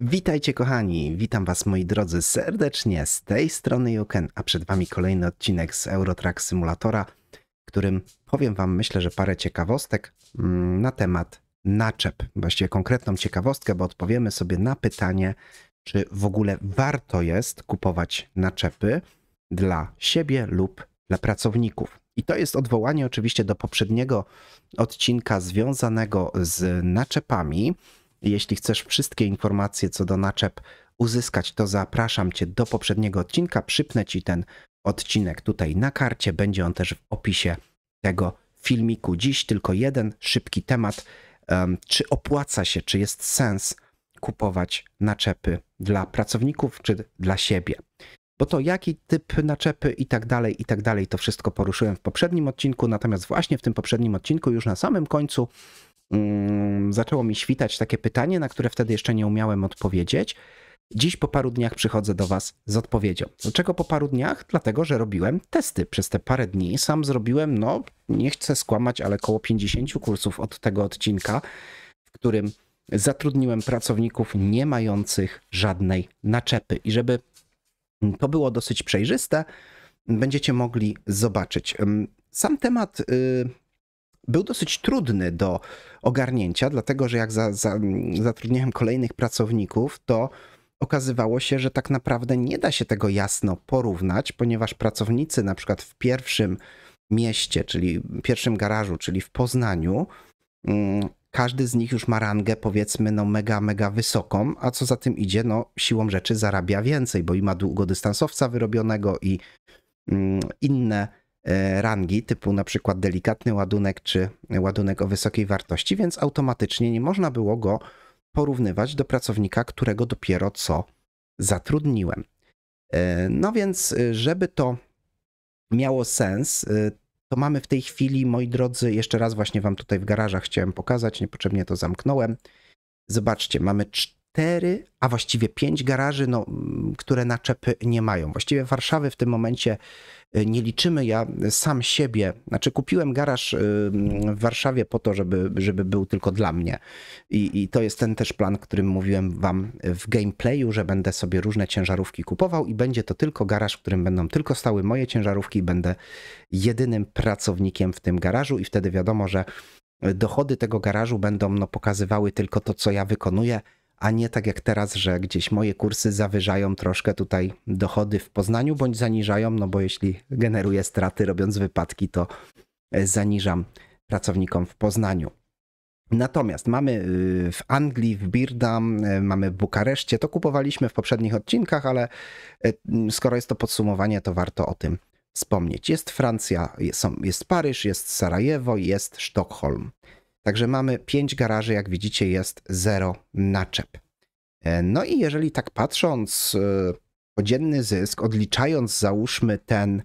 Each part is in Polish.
Witajcie kochani, witam was moi drodzy serdecznie z tej strony Joken, a przed wami kolejny odcinek z Eurotrack Simulatora, którym powiem wam myślę, że parę ciekawostek mm, na temat naczep, właściwie konkretną ciekawostkę, bo odpowiemy sobie na pytanie, czy w ogóle warto jest kupować naczepy dla siebie lub dla pracowników. I to jest odwołanie oczywiście do poprzedniego odcinka związanego z naczepami, jeśli chcesz wszystkie informacje co do naczep uzyskać, to zapraszam Cię do poprzedniego odcinka. Przypnę Ci ten odcinek tutaj na karcie, będzie on też w opisie tego filmiku. Dziś tylko jeden szybki temat. Czy opłaca się, czy jest sens kupować naczepy dla pracowników, czy dla siebie? bo to jaki typ naczepy i tak dalej, i tak dalej, to wszystko poruszyłem w poprzednim odcinku, natomiast właśnie w tym poprzednim odcinku, już na samym końcu, Mm, zaczęło mi świtać takie pytanie, na które wtedy jeszcze nie umiałem odpowiedzieć. Dziś po paru dniach przychodzę do Was z odpowiedzią. Dlaczego po paru dniach? Dlatego, że robiłem testy przez te parę dni. Sam zrobiłem, no nie chcę skłamać, ale około 50 kursów od tego odcinka, w którym zatrudniłem pracowników nie mających żadnej naczepy. I żeby to było dosyć przejrzyste, będziecie mogli zobaczyć. Sam temat y, był dosyć trudny do ogarnięcia, dlatego że jak za, za, zatrudniałem kolejnych pracowników, to okazywało się, że tak naprawdę nie da się tego jasno porównać, ponieważ pracownicy na przykład w pierwszym mieście, czyli pierwszym garażu, czyli w Poznaniu, mm, każdy z nich już ma rangę powiedzmy no mega, mega wysoką, a co za tym idzie, no siłą rzeczy zarabia więcej, bo i ma długodystansowca wyrobionego i mm, inne E, rangi, typu na przykład delikatny ładunek czy ładunek o wysokiej wartości, więc automatycznie nie można było go porównywać do pracownika, którego dopiero co zatrudniłem. E, no więc, e, żeby to miało sens, to mamy w tej chwili, moi drodzy, jeszcze raz właśnie Wam tutaj w garażach chciałem pokazać, niepotrzebnie to zamknąłem. Zobaczcie, mamy cztery, a właściwie pięć garaży, no, które naczepy nie mają. Właściwie Warszawy w tym momencie y, nie liczymy. Ja sam siebie, znaczy kupiłem garaż y, w Warszawie po to, żeby, żeby był tylko dla mnie. I, I to jest ten też plan, którym mówiłem wam w gameplayu, że będę sobie różne ciężarówki kupował i będzie to tylko garaż, w którym będą tylko stały moje ciężarówki i będę jedynym pracownikiem w tym garażu i wtedy wiadomo, że y, dochody tego garażu będą no, pokazywały tylko to, co ja wykonuję, a nie tak jak teraz, że gdzieś moje kursy zawyżają troszkę tutaj dochody w Poznaniu bądź zaniżają, no bo jeśli generuję straty robiąc wypadki, to e, zaniżam pracownikom w Poznaniu. Natomiast mamy y, w Anglii, w Birdam, e, mamy w Bukareszcie, to kupowaliśmy w poprzednich odcinkach, ale e, skoro jest to podsumowanie, to warto o tym wspomnieć. Jest Francja, jest, jest Paryż, jest Sarajewo, jest Sztokholm. Także mamy 5 garaży, jak widzicie jest 0 naczep. E, no i jeżeli tak patrząc, codzienny e, zysk, odliczając załóżmy ten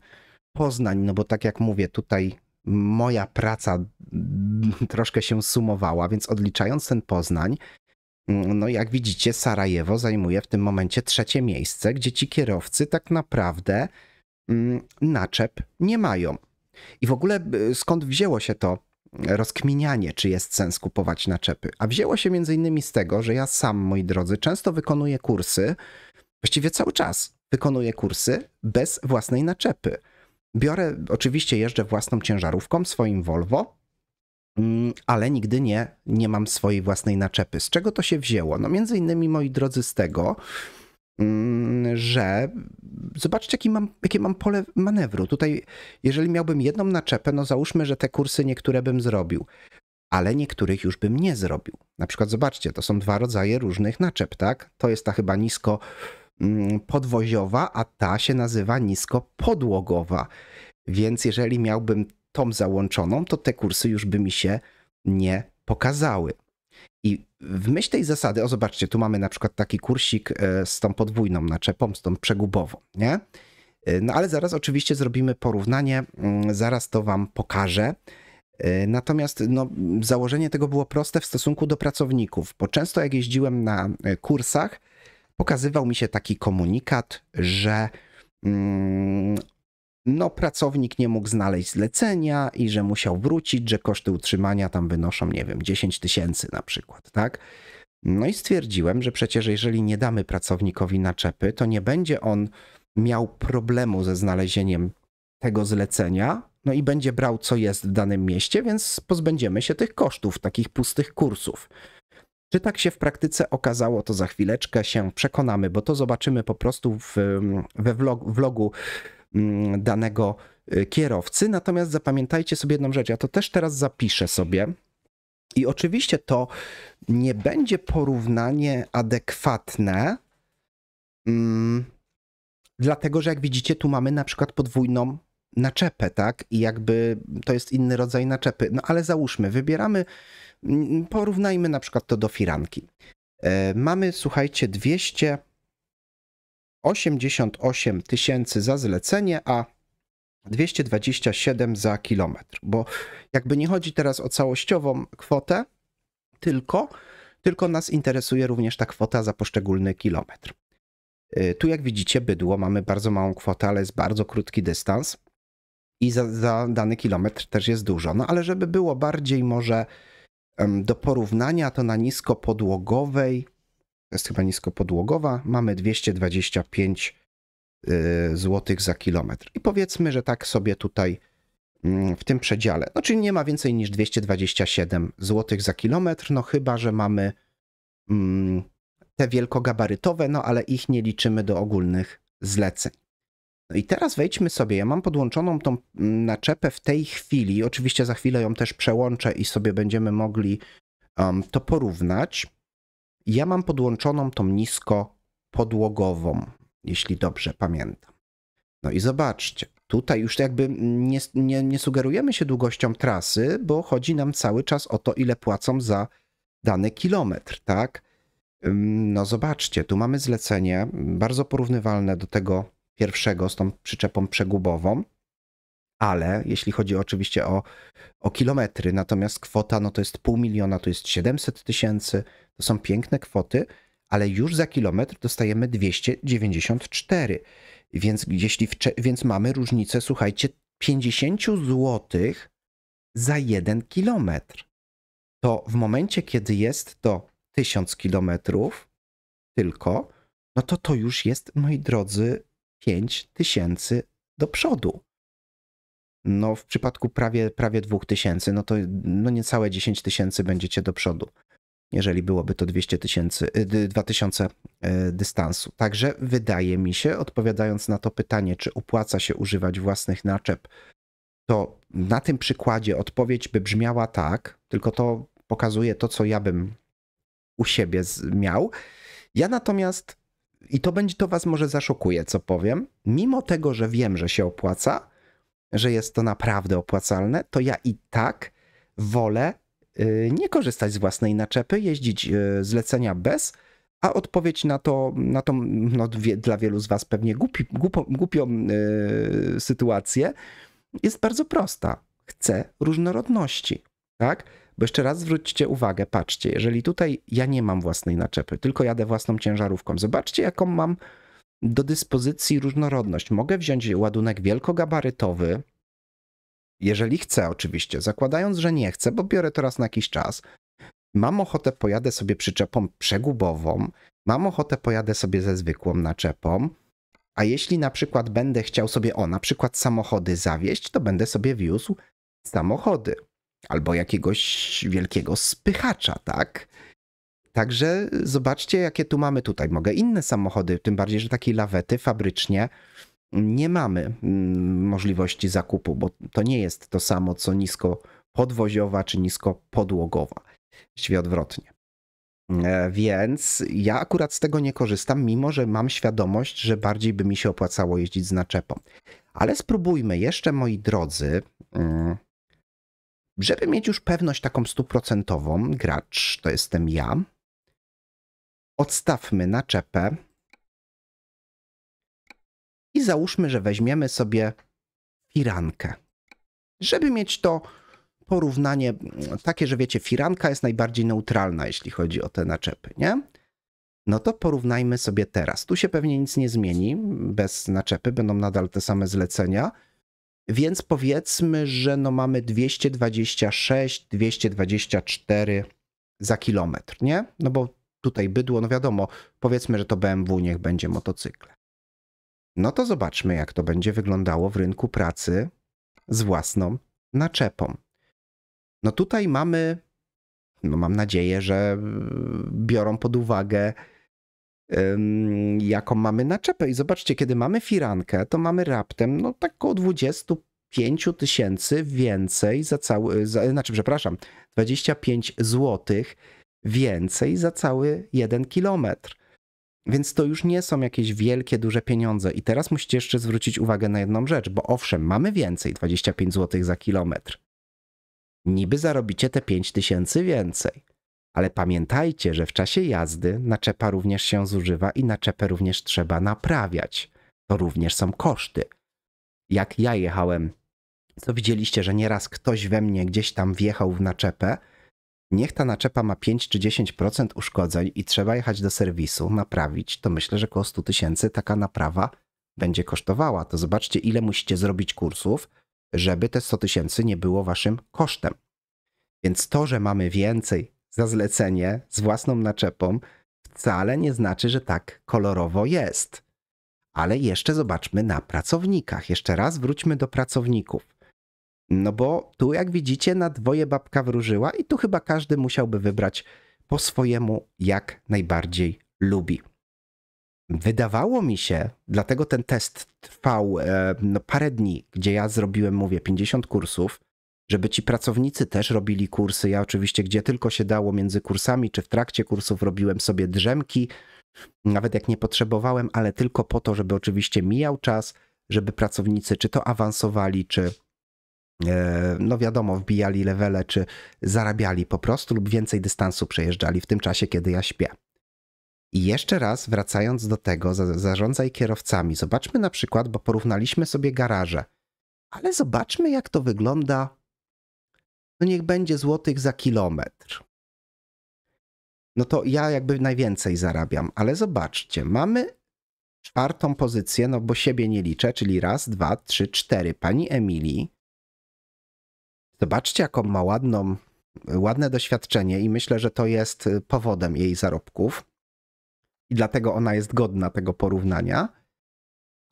Poznań, no bo tak jak mówię, tutaj moja praca troszkę się sumowała, więc odliczając ten Poznań, mm, no jak widzicie, Sarajewo zajmuje w tym momencie trzecie miejsce, gdzie ci kierowcy tak naprawdę mm, naczep nie mają. I w ogóle e, skąd wzięło się to? rozkminianie, czy jest sens kupować naczepy. A wzięło się między innymi z tego, że ja sam, moi drodzy, często wykonuję kursy, właściwie cały czas wykonuję kursy bez własnej naczepy. Biorę, oczywiście jeżdżę własną ciężarówką, swoim Volvo, mm, ale nigdy nie, nie mam swojej własnej naczepy. Z czego to się wzięło? No między innymi, moi drodzy, z tego, Mm, że zobaczcie, jaki mam, jakie mam pole manewru. Tutaj, jeżeli miałbym jedną naczepę, no załóżmy, że te kursy niektóre bym zrobił, ale niektórych już bym nie zrobił. Na przykład, zobaczcie, to są dwa rodzaje różnych naczep, tak? To jest ta chyba nisko mm, podwoziowa, a ta się nazywa nisko podłogowa. Więc jeżeli miałbym tą załączoną, to te kursy już by mi się nie pokazały. I w myśl tej zasady, o zobaczcie, tu mamy na przykład taki kursik e, z tą podwójną naczepą, z tą przegubową, nie? E, no ale zaraz oczywiście zrobimy porównanie, mm, zaraz to wam pokażę. E, natomiast no, założenie tego było proste w stosunku do pracowników, bo często jak jeździłem na kursach, pokazywał mi się taki komunikat, że mm, no pracownik nie mógł znaleźć zlecenia i że musiał wrócić, że koszty utrzymania tam wynoszą, nie wiem, 10 tysięcy na przykład, tak? No i stwierdziłem, że przecież jeżeli nie damy pracownikowi naczepy, to nie będzie on miał problemu ze znalezieniem tego zlecenia, no i będzie brał co jest w danym mieście, więc pozbędziemy się tych kosztów, takich pustych kursów. Czy tak się w praktyce okazało, to za chwileczkę się przekonamy, bo to zobaczymy po prostu w, we vlog, vlogu Mm, danego y, kierowcy. Natomiast zapamiętajcie sobie jedną rzecz, ja to też teraz zapiszę sobie. I oczywiście to nie będzie porównanie adekwatne, mm, dlatego że jak widzicie, tu mamy na przykład podwójną naczepę, tak? I jakby to jest inny rodzaj naczepy. No ale załóżmy, wybieramy, mm, porównajmy na przykład to do firanki. E, mamy, słuchajcie, 200 88 tysięcy za zlecenie, a 227 za kilometr, bo jakby nie chodzi teraz o całościową kwotę, tylko, tylko nas interesuje również ta kwota za poszczególny kilometr. Y, tu jak widzicie bydło, mamy bardzo małą kwotę, ale jest bardzo krótki dystans i za, za dany kilometr też jest dużo. No ale żeby było bardziej może do porównania, to na niskopodłogowej jest chyba niskopodłogowa, mamy 225 y, zł za kilometr. I powiedzmy, że tak sobie tutaj mm, w tym przedziale. No czyli nie ma więcej niż 227 zł za kilometr, no chyba, że mamy mm, te wielkogabarytowe, no ale ich nie liczymy do ogólnych zleceń. No i teraz wejdźmy sobie, ja mam podłączoną tą mm, naczepę w tej chwili, oczywiście za chwilę ją też przełączę i sobie będziemy mogli um, to porównać. Ja mam podłączoną tą nisko podłogową, jeśli dobrze pamiętam. No i zobaczcie, tutaj już jakby nie, nie, nie sugerujemy się długością trasy, bo chodzi nam cały czas o to, ile płacą za dany kilometr, tak? No zobaczcie, tu mamy zlecenie bardzo porównywalne do tego pierwszego z tą przyczepą przegubową ale jeśli chodzi oczywiście o, o kilometry, natomiast kwota no to jest pół miliona, to jest 700 tysięcy, to są piękne kwoty, ale już za kilometr dostajemy 294. Więc, jeśli więc mamy różnicę, słuchajcie, 50 zł za jeden kilometr. To w momencie, kiedy jest to 1000 kilometrów tylko, no to to już jest, moi drodzy, 5000 do przodu no w przypadku prawie, prawie 2000, no to no niecałe 10 tysięcy będziecie do przodu, jeżeli byłoby to 200 tysięcy, 2000 y, y, dystansu. Także wydaje mi się, odpowiadając na to pytanie, czy opłaca się używać własnych naczep, to na tym przykładzie odpowiedź by brzmiała tak, tylko to pokazuje to, co ja bym u siebie miał. Ja natomiast, i to będzie to Was może zaszokuje, co powiem, mimo tego, że wiem, że się opłaca, że jest to naprawdę opłacalne, to ja i tak wolę y, nie korzystać z własnej naczepy, jeździć y, zlecenia bez, a odpowiedź na to, na tą no, dla wielu z Was pewnie głupi, głupo, głupią yy, sytuację, jest bardzo prosta. Chcę różnorodności, tak? Bo jeszcze raz zwróćcie uwagę, patrzcie, jeżeli tutaj ja nie mam własnej naczepy, tylko jadę własną ciężarówką, zobaczcie jaką mam do dyspozycji różnorodność. Mogę wziąć ładunek wielkogabarytowy, jeżeli chcę oczywiście, zakładając, że nie chcę, bo biorę to raz na jakiś czas. Mam ochotę, pojadę sobie przyczepą przegubową, mam ochotę, pojadę sobie ze zwykłą naczepą, a jeśli na przykład będę chciał sobie, o, na przykład samochody zawieść, to będę sobie wiózł samochody albo jakiegoś wielkiego spychacza, tak? Także zobaczcie, jakie tu mamy tutaj. Mogę inne samochody, tym bardziej, że takiej lawety fabrycznie nie mamy mm, możliwości zakupu, bo to nie jest to samo, co nisko podwoziowa czy nisko podłogowa. Właściwie odwrotnie. E, więc ja akurat z tego nie korzystam, mimo że mam świadomość, że bardziej by mi się opłacało jeździć z naczepą. Ale spróbujmy jeszcze, moi drodzy, mm, żeby mieć już pewność taką stuprocentową, gracz to jestem ja, odstawmy naczepę i załóżmy, że weźmiemy sobie firankę. Żeby mieć to porównanie takie, że wiecie, firanka jest najbardziej neutralna, jeśli chodzi o te naczepy, nie? No to porównajmy sobie teraz. Tu się pewnie nic nie zmieni bez naczepy, będą nadal te same zlecenia. Więc powiedzmy, że no mamy 226, 224 za kilometr, nie? No bo tutaj bydło, no wiadomo, powiedzmy, że to BMW niech będzie motocykle. No to zobaczmy, jak to będzie wyglądało w rynku pracy z własną naczepą. No tutaj mamy, no mam nadzieję, że mm, biorą pod uwagę, ym, jaką mamy naczepę. I zobaczcie, kiedy mamy firankę, to mamy raptem, no tak około 25 tysięcy więcej za cały, za, znaczy przepraszam, 25 złotych więcej za cały jeden kilometr. Więc to już nie są jakieś wielkie, duże pieniądze. I teraz musicie jeszcze zwrócić uwagę na jedną rzecz, bo owszem, mamy więcej 25 zł za kilometr. Niby zarobicie te 5 tysięcy więcej. Ale pamiętajcie, że w czasie jazdy naczepa również się zużywa i naczepę również trzeba naprawiać. To również są koszty. Jak ja jechałem, co widzieliście, że nieraz ktoś we mnie gdzieś tam wjechał w naczepę, niech ta naczepa ma 5 czy 10% uszkodzeń i trzeba jechać do serwisu, naprawić, to myślę, że około 100 tysięcy taka naprawa będzie kosztowała. To zobaczcie, ile musicie zrobić kursów, żeby te 100 tysięcy nie było waszym kosztem. Więc to, że mamy więcej za zlecenie z własną naczepą, wcale nie znaczy, że tak kolorowo jest. Ale jeszcze zobaczmy na pracownikach. Jeszcze raz wróćmy do pracowników. No bo tu, jak widzicie, na dwoje babka wróżyła i tu chyba każdy musiałby wybrać po swojemu, jak najbardziej lubi. Wydawało mi się, dlatego ten test trwał e, no, parę dni, gdzie ja zrobiłem, mówię, 50 kursów, żeby ci pracownicy też robili kursy. Ja oczywiście, gdzie tylko się dało między kursami czy w trakcie kursów, robiłem sobie drzemki, nawet jak nie potrzebowałem, ale tylko po to, żeby oczywiście mijał czas, żeby pracownicy czy to awansowali, czy E, no wiadomo, wbijali levele, czy zarabiali po prostu, lub więcej dystansu przejeżdżali w tym czasie, kiedy ja śpię. I jeszcze raz wracając do tego, zarządzaj kierowcami. Zobaczmy na przykład, bo porównaliśmy sobie garaże, ale zobaczmy, jak to wygląda. No niech będzie złotych za kilometr. No to ja jakby najwięcej zarabiam, ale zobaczcie, mamy czwartą pozycję, no bo siebie nie liczę, czyli raz, dwa, trzy, cztery. Pani Emilii Zobaczcie, jaką ma ładną, ładne doświadczenie i myślę, że to jest y, powodem jej zarobków. I dlatego ona jest godna tego porównania.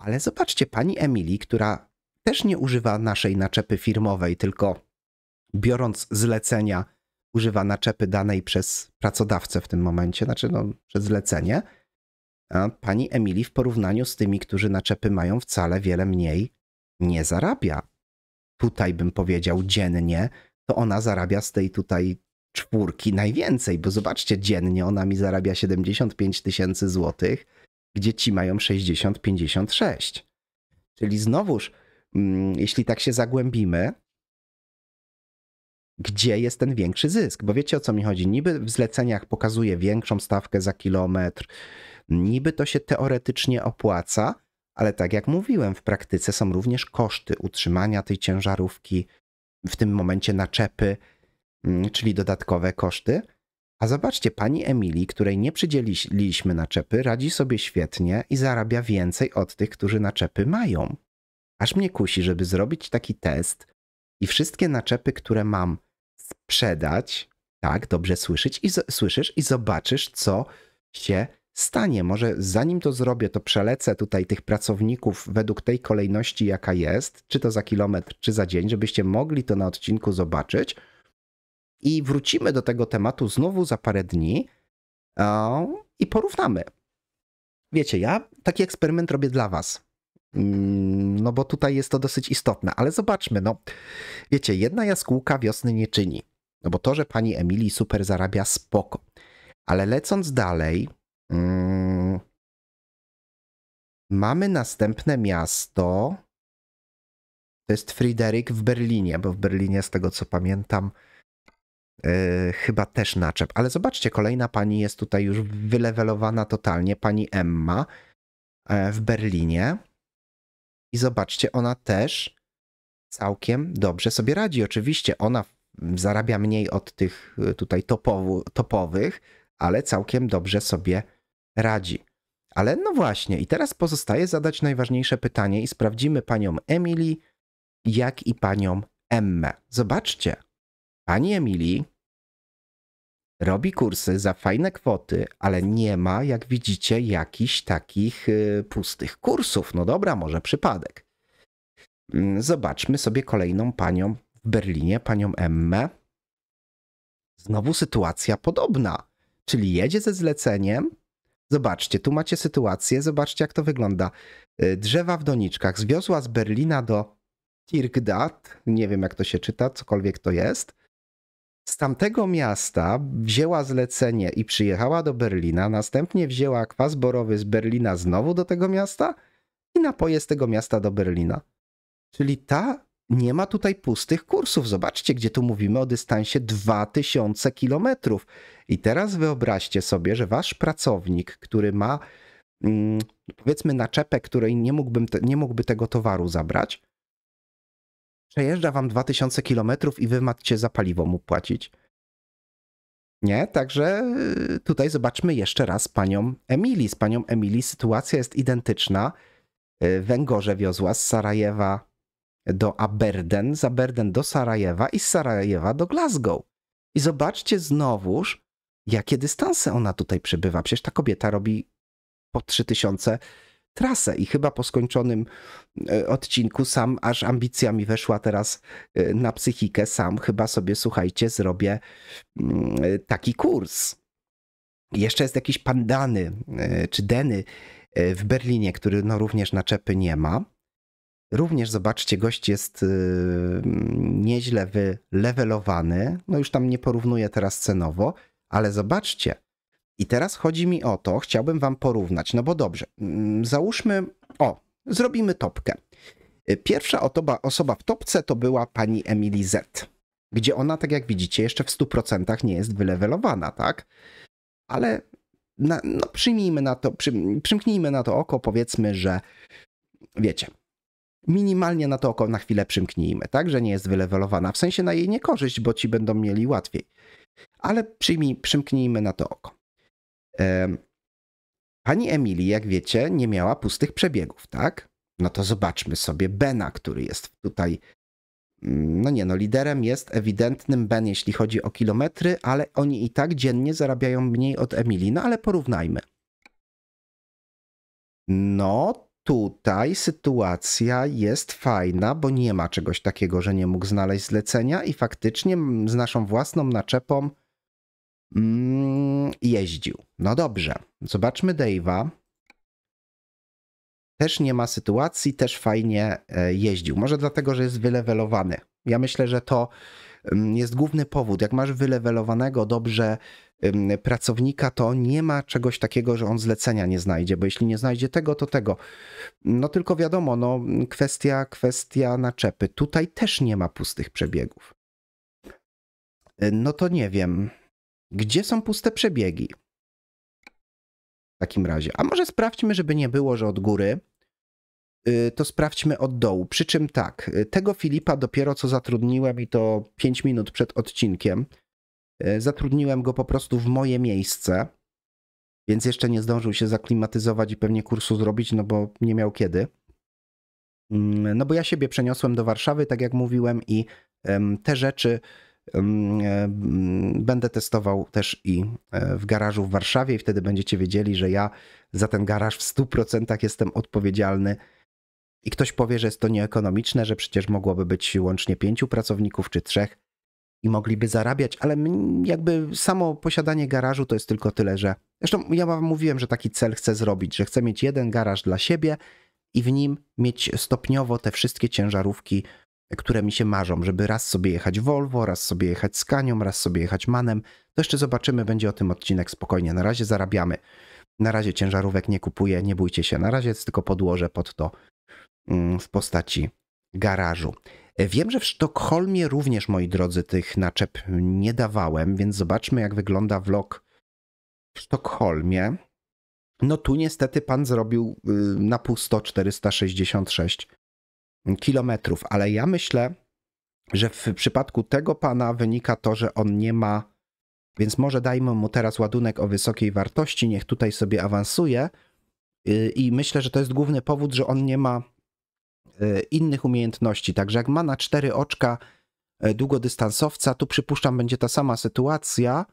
Ale zobaczcie, pani Emily, która też nie używa naszej naczepy firmowej, tylko biorąc zlecenia, używa naczepy danej przez pracodawcę w tym momencie, znaczy no, przez zlecenie. A pani Emily w porównaniu z tymi, którzy naczepy mają wcale wiele mniej, nie zarabia tutaj bym powiedział dziennie, to ona zarabia z tej tutaj czwórki najwięcej, bo zobaczcie, dziennie ona mi zarabia 75 tysięcy złotych, gdzie ci mają 60, 56. Czyli znowuż, mm, jeśli tak się zagłębimy, gdzie jest ten większy zysk? Bo wiecie o co mi chodzi? Niby w zleceniach pokazuje większą stawkę za kilometr, niby to się teoretycznie opłaca, ale tak jak mówiłem, w praktyce są również koszty utrzymania tej ciężarówki, w tym momencie naczepy, mm, czyli dodatkowe koszty. A zobaczcie, pani Emilii, której nie przydzieliliśmy naczepy, radzi sobie świetnie i zarabia więcej od tych, którzy naczepy mają. Aż mnie kusi, żeby zrobić taki test i wszystkie naczepy, które mam, sprzedać. Tak, dobrze słyszyć i słyszysz i zobaczysz, co się stanie. Może zanim to zrobię, to przelecę tutaj tych pracowników według tej kolejności, jaka jest, czy to za kilometr, czy za dzień, żebyście mogli to na odcinku zobaczyć. I wrócimy do tego tematu znowu za parę dni o, i porównamy. Wiecie, ja taki eksperyment robię dla Was. Mm, no bo tutaj jest to dosyć istotne, ale zobaczmy, no wiecie, jedna jaskółka wiosny nie czyni. No bo to, że pani Emilii super zarabia, spoko. Ale lecąc dalej, Mm. Mamy następne miasto. To jest Friedrich w Berlinie, bo w Berlinie, z tego co pamiętam, yy, chyba też naczep. Ale zobaczcie, kolejna pani jest tutaj już wylewelowana totalnie, pani Emma yy, w Berlinie. I zobaczcie, ona też całkiem dobrze sobie radzi. Oczywiście ona zarabia mniej od tych y, tutaj topowych, ale całkiem dobrze sobie radzi radzi. Ale no właśnie, i teraz pozostaje zadać najważniejsze pytanie i sprawdzimy panią Emily, jak i panią Emmę. Zobaczcie, pani Emily robi kursy za fajne kwoty, ale nie ma, jak widzicie, jakichś takich y, pustych kursów. No dobra, może przypadek. Mm, zobaczmy sobie kolejną panią w Berlinie, panią Emmę. Znowu sytuacja podobna, czyli jedzie ze zleceniem, Zobaczcie, tu macie sytuację, zobaczcie jak to wygląda. Y, drzewa w doniczkach zwiozła z Berlina do Tirkdat, nie wiem jak to się czyta, cokolwiek to jest. Z tamtego miasta wzięła zlecenie i przyjechała do Berlina, następnie wzięła kwas borowy z Berlina znowu do tego miasta i napoje z tego miasta do Berlina. Czyli ta nie ma tutaj pustych kursów. Zobaczcie, gdzie tu mówimy o dystansie 2000 km. I teraz wyobraźcie sobie, że wasz pracownik, który ma mm, powiedzmy naczepę, której nie, mógłbym te, nie mógłby tego towaru zabrać, przejeżdża wam 2000 km i wy macie za paliwo mu płacić. Nie, także y, tutaj zobaczmy jeszcze raz panią Emilii. Z panią Emilii sytuacja jest identyczna. Y, Węgorze wiozła z Sarajewa do Aberden, z Aberden do Sarajewa i z Sarajewa do Glasgow. I zobaczcie znowuż, jakie dystanse ona tutaj przebywa. Przecież ta kobieta robi po 3000 trasę i chyba po skończonym e, odcinku sam aż ambicjami weszła teraz e, na psychikę, sam chyba sobie, słuchajcie, zrobię mm, e, taki kurs. Jeszcze jest jakiś pandany czy deny w Berlinie, który no również naczepy nie ma. Również zobaczcie, gość jest y, nieźle wylewelowany. No już tam nie porównuję teraz cenowo, ale zobaczcie. I teraz chodzi mi o to, chciałbym wam porównać. No bo dobrze, mm, załóżmy, o, zrobimy topkę. Y, pierwsza otoba, osoba w topce to była pani Emily Z, gdzie ona, tak jak widzicie, jeszcze w 100% nie jest wylewelowana, tak? Ale na, no, przyjmijmy na to, przy, przymknijmy na to oko, powiedzmy, że wiecie, minimalnie na to oko na chwilę przymknijmy, tak, że nie jest wylewelowana, w sensie na jej niekorzyść, bo ci będą mieli łatwiej. Ale przyjmij, przymknijmy na to oko. Pani Emilii, jak wiecie, nie miała pustych przebiegów, tak? No to zobaczmy sobie Bena, który jest tutaj, mm, no nie no, liderem jest ewidentnym Ben, jeśli chodzi o kilometry, ale oni i tak dziennie zarabiają mniej od Emilii, no ale porównajmy. No tutaj sytuacja jest fajna, bo nie ma czegoś takiego, że nie mógł znaleźć zlecenia i faktycznie z naszą własną naczepą mm, jeździł. No dobrze, zobaczmy Dave'a. Też nie ma sytuacji, też fajnie e, jeździł. Może dlatego, że jest wylewelowany. Ja myślę, że to mm, jest główny powód. Jak masz wylewelowanego, dobrze pracownika, to nie ma czegoś takiego, że on zlecenia nie znajdzie, bo jeśli nie znajdzie tego, to tego. No tylko wiadomo, no, kwestia, kwestia naczepy. Tutaj też nie ma pustych przebiegów. Y, no to nie wiem, gdzie są puste przebiegi? W takim razie. A może sprawdźmy, żeby nie było, że od góry y, to sprawdźmy od dołu. Przy czym tak, y, tego Filipa dopiero co zatrudniłem i to 5 minut przed odcinkiem, E, zatrudniłem go po prostu w moje miejsce, więc jeszcze nie zdążył się zaklimatyzować i pewnie kursu zrobić, no bo nie miał kiedy. Mm, no bo ja siebie przeniosłem do Warszawy, tak jak mówiłem, i te rzeczy e, będę testował też i e, w garażu w Warszawie, i wtedy będziecie wiedzieli, że ja za ten garaż w 100% jestem odpowiedzialny. I ktoś powie, że jest to nieekonomiczne, że przecież mogłoby być łącznie pięciu pracowników czy trzech i mogliby zarabiać, ale jakby samo posiadanie garażu to jest tylko tyle, że. Zresztą ja wam mówiłem, że taki cel chcę zrobić, że chcę mieć jeden garaż dla siebie i w nim mieć stopniowo te wszystkie ciężarówki, które mi się marzą, żeby raz sobie jechać Volvo, raz sobie jechać Scania, raz sobie jechać Manem. To jeszcze zobaczymy, będzie o tym odcinek spokojnie. Na razie zarabiamy. Na razie ciężarówek nie kupuję, nie bójcie się. Na razie jest tylko podłoże pod to mm, w postaci garażu. Wiem, że w Sztokholmie również, moi drodzy, tych naczep nie dawałem, więc zobaczmy, jak wygląda vlog w Sztokholmie. No tu niestety pan zrobił y, na pusto 466 kilometrów, ale ja myślę, że w przypadku tego pana wynika to, że on nie ma, więc może dajmy mu teraz ładunek o wysokiej wartości, niech tutaj sobie awansuje. Y, I myślę, że to jest główny powód, że on nie ma E, innych umiejętności. Także jak ma na cztery oczka e, długodystansowca, tu przypuszczam będzie ta sama sytuacja.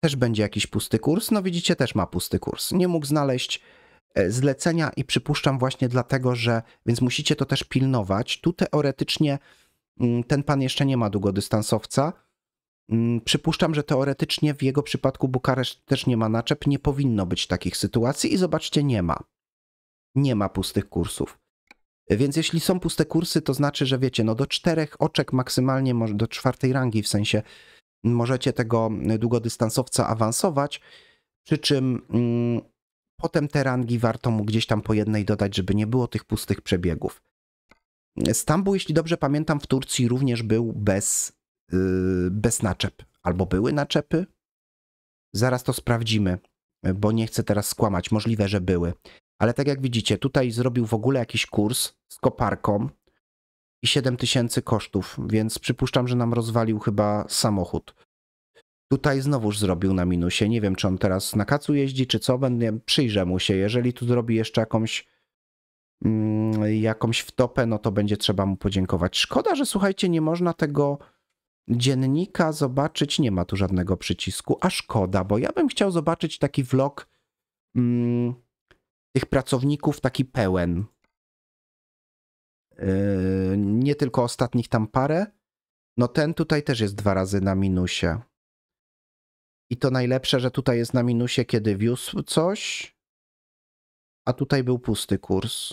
Też będzie jakiś pusty kurs. No widzicie, też ma pusty kurs. Nie mógł znaleźć e, zlecenia i przypuszczam właśnie dlatego, że więc musicie to też pilnować. Tu teoretycznie mm, ten pan jeszcze nie ma długodystansowca. Mm, przypuszczam, że teoretycznie w jego przypadku Bukaresz też nie ma naczep. Nie powinno być takich sytuacji i zobaczcie, nie ma. Nie ma pustych kursów. Więc jeśli są puste kursy, to znaczy, że wiecie, no do czterech oczek maksymalnie, do czwartej rangi w sensie, możecie tego długodystansowca awansować, przy czym mm, potem te rangi warto mu gdzieś tam po jednej dodać, żeby nie było tych pustych przebiegów. Stambuł, jeśli dobrze pamiętam, w Turcji również był bez, yy, bez naczep. Albo były naczepy? Zaraz to sprawdzimy, bo nie chcę teraz skłamać. Możliwe, że były. Ale tak jak widzicie, tutaj zrobił w ogóle jakiś kurs z koparką i 7 tysięcy kosztów, więc przypuszczam, że nam rozwalił chyba samochód. Tutaj znowuż zrobił na minusie. Nie wiem, czy on teraz na kacu jeździ, czy co. Będę, przyjrzę mu się. Jeżeli tu zrobi jeszcze jakąś mm, jakąś wtopę, no to będzie trzeba mu podziękować. Szkoda, że słuchajcie, nie można tego dziennika zobaczyć. Nie ma tu żadnego przycisku, a szkoda, bo ja bym chciał zobaczyć taki vlog mm, tych pracowników taki pełen. E, nie tylko ostatnich tam parę. No ten tutaj też jest dwa razy na minusie. I to najlepsze, że tutaj jest na minusie, kiedy wiózł coś, a tutaj był pusty kurs.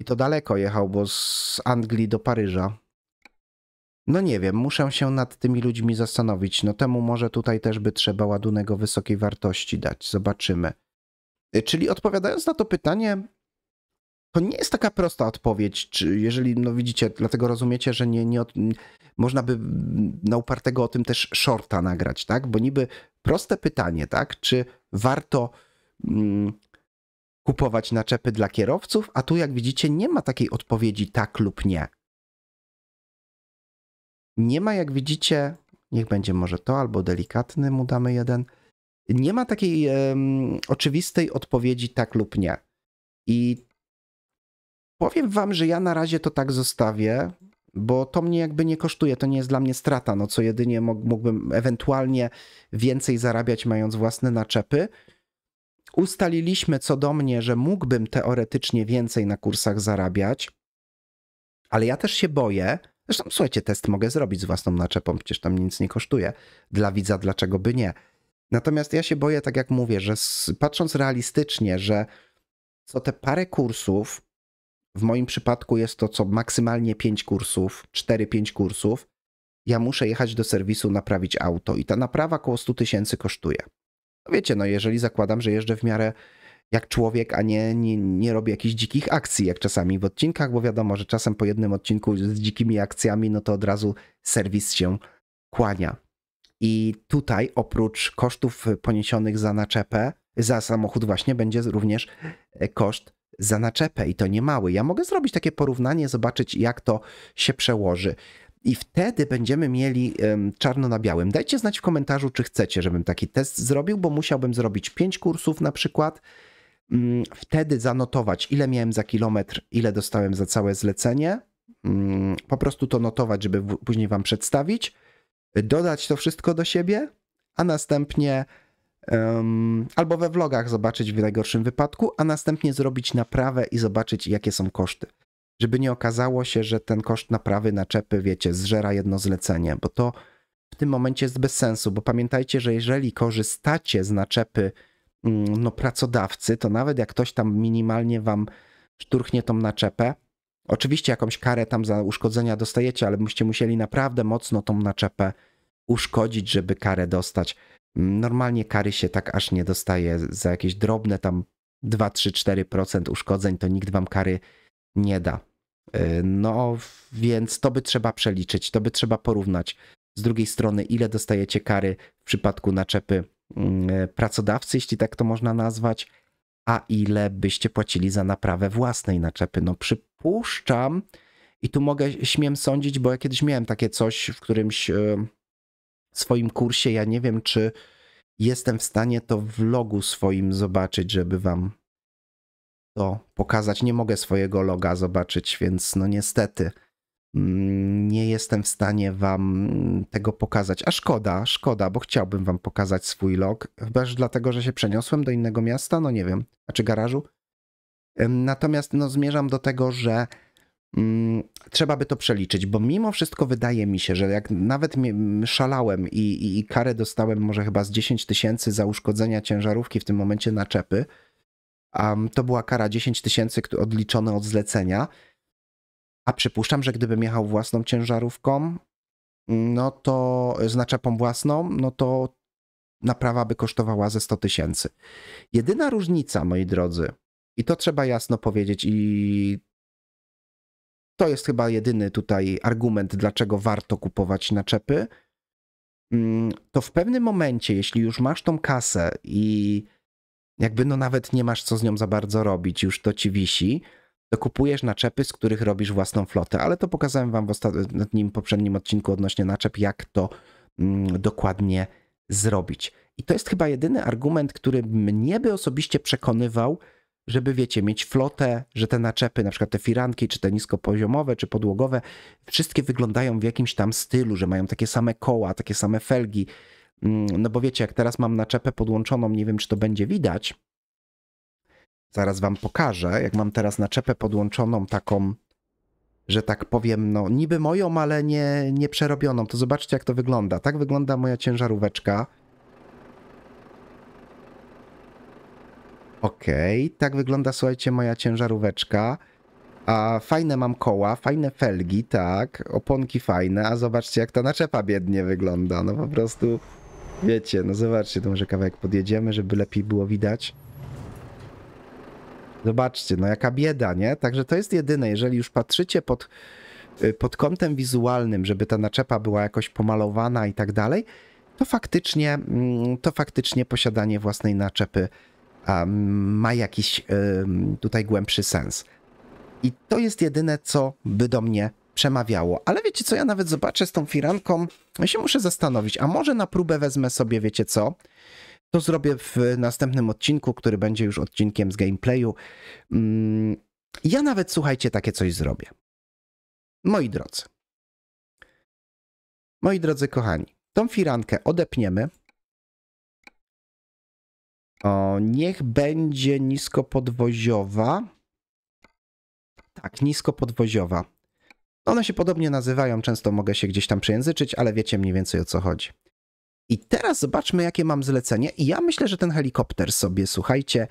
I to daleko jechał, bo z Anglii do Paryża. No nie wiem, muszę się nad tymi ludźmi zastanowić. No temu może tutaj też by trzeba o wysokiej wartości dać. Zobaczymy. Y, czyli odpowiadając na to pytanie, to nie jest taka prosta odpowiedź, czy jeżeli no widzicie, dlatego rozumiecie, że nie, nie można by mm, na upartego o tym też shorta nagrać, tak? Bo niby proste pytanie, tak? Czy warto mm, kupować naczepy dla kierowców, a tu jak widzicie nie ma takiej odpowiedzi tak lub nie. Nie ma jak widzicie, niech będzie może to albo delikatny mu damy jeden nie ma takiej um, oczywistej odpowiedzi tak lub nie. I powiem wam, że ja na razie to tak zostawię, bo to mnie jakby nie kosztuje, to nie jest dla mnie strata, no co jedynie mógłbym ewentualnie więcej zarabiać mając własne naczepy. Ustaliliśmy co do mnie, że mógłbym teoretycznie więcej na kursach zarabiać, ale ja też się boję. Zresztą słuchajcie, test mogę zrobić z własną naczepą, przecież tam nic nie kosztuje. Dla widza, dlaczego by nie? Natomiast ja się boję, tak jak mówię, że patrząc realistycznie, że co te parę kursów, w moim przypadku jest to co maksymalnie 5 kursów, 4-5 kursów, ja muszę jechać do serwisu naprawić auto i ta naprawa około 100 tysięcy kosztuje. No wiecie, no jeżeli zakładam, że jeżdżę w miarę jak człowiek, a nie, nie, nie robię jakichś dzikich akcji, jak czasami w odcinkach, bo wiadomo, że czasem po jednym odcinku z dzikimi akcjami, no to od razu serwis się kłania. I tutaj oprócz kosztów poniesionych za naczepę, za samochód właśnie, będzie również e, koszt za naczepę i to nie mały. Ja mogę zrobić takie porównanie, zobaczyć jak to się przełoży. I wtedy będziemy mieli czarno na białym. Dajcie znać w komentarzu, czy chcecie, żebym taki test zrobił, bo musiałbym zrobić 5 kursów na przykład. Mm, wtedy zanotować, ile miałem za kilometr, ile dostałem za całe zlecenie. Mm, po prostu to notować, żeby później Wam przedstawić dodać to wszystko do siebie, a następnie um, albo we vlogach zobaczyć w najgorszym wypadku, a następnie zrobić naprawę i zobaczyć, jakie są koszty. Żeby nie okazało się, że ten koszt naprawy naczepy, wiecie, zżera jedno zlecenie, bo to w tym momencie jest bez sensu, bo pamiętajcie, że jeżeli korzystacie z naczepy mm, no, pracodawcy, to nawet jak ktoś tam minimalnie wam szturchnie tą naczepę, Oczywiście jakąś karę tam za uszkodzenia dostajecie, ale byście musieli naprawdę mocno tą naczepę uszkodzić, żeby karę dostać. Normalnie kary się tak aż nie dostaje za jakieś drobne tam 2, 3, 4% uszkodzeń, to nikt wam kary nie da. Y, no więc to by trzeba przeliczyć, to by trzeba porównać. Z drugiej strony, ile dostajecie kary w przypadku naczepy mm, pracodawcy, jeśli tak to można nazwać, a ile byście płacili za naprawę własnej naczepy. No przypuszczam, i tu mogę, śmiem sądzić, bo ja kiedyś miałem takie coś w którymś e, swoim kursie, ja nie wiem, czy jestem w stanie to w logu swoim zobaczyć, żeby wam to pokazać. Nie mogę swojego loga zobaczyć, więc no niestety nie jestem w stanie wam tego pokazać. A szkoda, szkoda, bo chciałbym wam pokazać swój log. Chyba dlatego, że się przeniosłem do innego miasta, no nie wiem, a czy garażu. Natomiast no, zmierzam do tego, że mm, trzeba by to przeliczyć, bo mimo wszystko wydaje mi się, że jak nawet szalałem i, i, i karę dostałem może chyba z 10 tysięcy za uszkodzenia ciężarówki w tym momencie na czepy, um, to była kara 10 tysięcy odliczone od zlecenia, a przypuszczam, że gdybym jechał własną ciężarówką, no to znaczepą własną, no to naprawa by kosztowała ze 100 tysięcy. Jedyna różnica, moi drodzy, i to trzeba jasno powiedzieć, i to jest chyba jedyny tutaj argument, dlaczego warto kupować naczepy, mm, to w pewnym momencie, jeśli już masz tą kasę i jakby no nawet nie masz co z nią za bardzo robić, już to ci wisi, dokupujesz naczepy, z których robisz własną flotę, ale to pokazałem wam w ostatnim, poprzednim odcinku odnośnie naczep, jak to mm, dokładnie zrobić. I to jest chyba jedyny argument, który mnie by osobiście przekonywał, żeby, wiecie, mieć flotę, że te naczepy, na przykład te firanki, czy te niskopoziomowe, czy podłogowe, wszystkie wyglądają w jakimś tam stylu, że mają takie same koła, takie same felgi. Mm, no bo wiecie, jak teraz mam naczepę podłączoną, nie wiem, czy to będzie widać, zaraz wam pokażę, jak mam teraz naczepę podłączoną taką, że tak powiem, no niby moją, ale nie, nie przerobioną, to zobaczcie jak to wygląda. Tak wygląda moja ciężaróweczka. Okej, okay, tak wygląda, słuchajcie, moja ciężaróweczka. A fajne mam koła, fajne felgi, tak, oponki fajne, a zobaczcie jak ta naczepa biednie wygląda, no po prostu, wiecie, no zobaczcie, to może kawałek podjedziemy, żeby lepiej było widać. Zobaczcie, no jaka bieda, nie? Także to jest jedyne, jeżeli już patrzycie pod, y, pod kątem wizualnym, żeby ta naczepa była jakoś pomalowana i tak dalej, to faktycznie, mm, to faktycznie posiadanie własnej naczepy ma jakiś y, tutaj głębszy sens. I to jest jedyne, co by do mnie przemawiało. Ale wiecie co, ja nawet zobaczę z tą firanką, ja się muszę zastanowić, a może na próbę wezmę sobie, wiecie co, to zrobię w następnym odcinku, który będzie już odcinkiem z gameplayu. Mm, ja nawet, słuchajcie, takie coś zrobię. Moi drodzy. Moi drodzy kochani, tą firankę odepniemy. O, niech będzie niskopodwoziowa. Tak, niskopodwoziowa. One się podobnie nazywają, często mogę się gdzieś tam przejęzyczyć, ale wiecie mniej więcej o co chodzi. I teraz zobaczmy, jakie mam zlecenie. I ja myślę, że ten helikopter sobie, słuchajcie,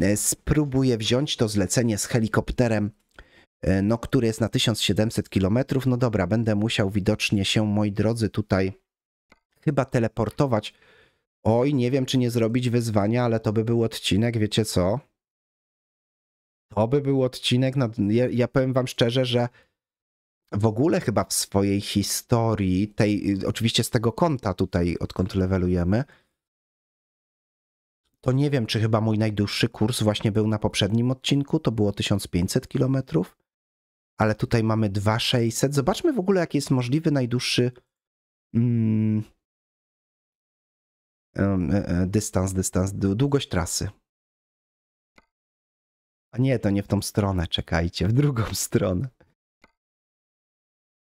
e, spróbuję wziąć to zlecenie z helikopterem, e, no, który jest na 1700 km. No dobra, będę musiał widocznie się, moi drodzy, tutaj chyba teleportować. Oj, nie wiem, czy nie zrobić wyzwania, ale to by był odcinek, wiecie co? To by był odcinek. Na... Ja, ja powiem wam szczerze, że w ogóle chyba w swojej historii, tej, oczywiście z tego konta tutaj, odkąd levelujemy, to nie wiem, czy chyba mój najdłuższy kurs właśnie był na poprzednim odcinku, to było 1500 km, ale tutaj mamy 2600. Zobaczmy w ogóle, jaki jest możliwy najdłuższy mm, e, e, dystans, dystans, długość trasy. A nie, to nie w tą stronę, czekajcie, w drugą stronę.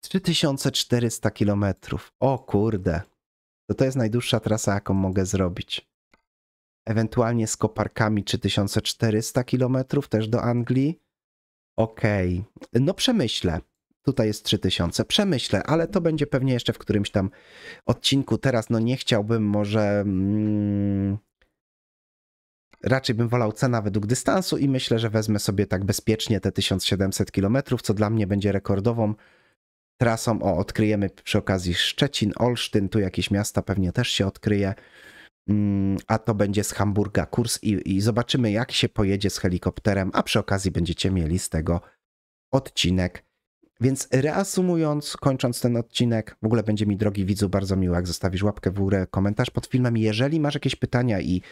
3400 km. O kurde. To to jest najdłuższa trasa, jaką mogę zrobić. Ewentualnie z koparkami 3400 km też do Anglii. Okej. Okay. No przemyślę. Tutaj jest 3000. Przemyślę, ale to będzie pewnie jeszcze w którymś tam odcinku. Teraz no nie chciałbym może... Mm, raczej bym wolał cena według dystansu i myślę, że wezmę sobie tak bezpiecznie te 1700 km, co dla mnie będzie rekordową trasą. O, odkryjemy przy okazji Szczecin, Olsztyn, tu jakieś miasta pewnie też się odkryje. Mm, a to będzie z Hamburga kurs i, i zobaczymy, jak się pojedzie z helikopterem, a przy okazji będziecie mieli z tego odcinek. Więc reasumując, kończąc ten odcinek, w ogóle będzie mi drogi widzu bardzo miło, jak zostawisz łapkę w górę, komentarz pod filmem. Jeżeli masz jakieś pytania i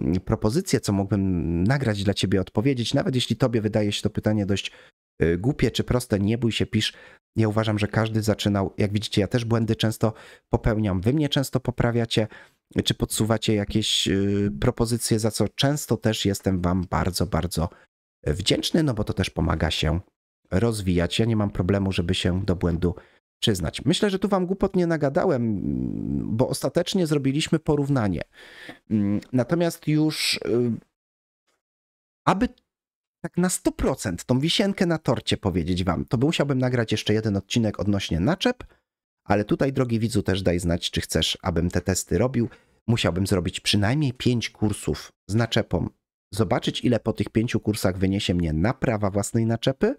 mm, propozycje, co mógłbym nagrać dla ciebie, odpowiedzieć, nawet jeśli tobie wydaje się to pytanie dość y, głupie czy proste, nie bój się, pisz ja uważam, że każdy zaczynał, jak widzicie, ja też błędy często popełniam, wy mnie często poprawiacie, czy podsuwacie jakieś yy, propozycje, za co często też jestem wam bardzo, bardzo e, wdzięczny, no bo to też pomaga się rozwijać. Ja nie mam problemu, żeby się do błędu przyznać. Myślę, że tu wam głupot nie nagadałem, mm, bo ostatecznie zrobiliśmy porównanie. Mm, natomiast już, y, aby tak na 100% tą wisienkę na torcie powiedzieć wam, to by musiałbym nagrać jeszcze jeden odcinek odnośnie naczep, ale tutaj drogi widzu też daj znać, czy chcesz, abym te testy robił. Musiałbym zrobić przynajmniej 5 kursów z naczepą, zobaczyć ile po tych 5 kursach wyniesie mnie naprawa własnej naczepy,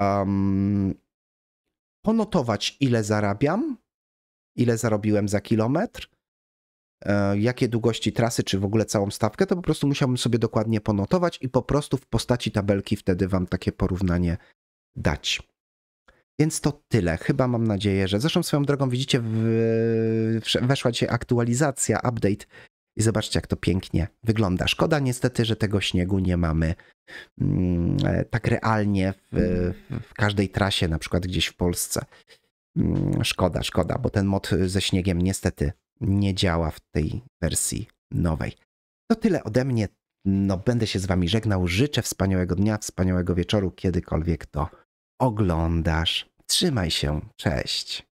um, ponotować ile zarabiam, ile zarobiłem za kilometr, E, jakie długości trasy, czy w ogóle całą stawkę, to po prostu musiałbym sobie dokładnie ponotować i po prostu w postaci tabelki wtedy wam takie porównanie dać. Więc to tyle. Chyba mam nadzieję, że. Zresztą swoją drogą widzicie, w... weszła dzisiaj aktualizacja, update i zobaczcie, jak to pięknie wygląda. Szkoda niestety, że tego śniegu nie mamy mm, e, tak realnie w, w każdej trasie, na przykład gdzieś w Polsce. Mm, szkoda, szkoda, bo ten mod ze śniegiem niestety nie działa w tej wersji nowej. To tyle ode mnie. No, będę się z wami żegnał. Życzę wspaniałego dnia, wspaniałego wieczoru, kiedykolwiek to oglądasz. Trzymaj się. Cześć.